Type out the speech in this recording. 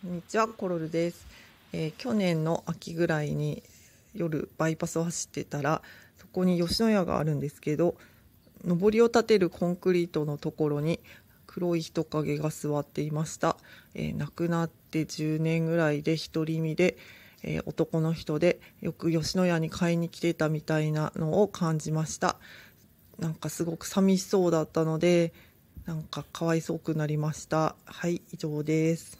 こんにちは、コロルです、えー、去年の秋ぐらいに夜バイパスを走ってたら、そこに吉野家があるんですけど、上りを立てるコンクリートのところに黒い人影が座っていました。えー、亡くなって10年ぐらいで独り身で、えー、男の人でよく吉野家に買いに来てたみたいなのを感じました。なんかすごく寂しそうだったので、なんかかわいそうくなりました。はい、以上です。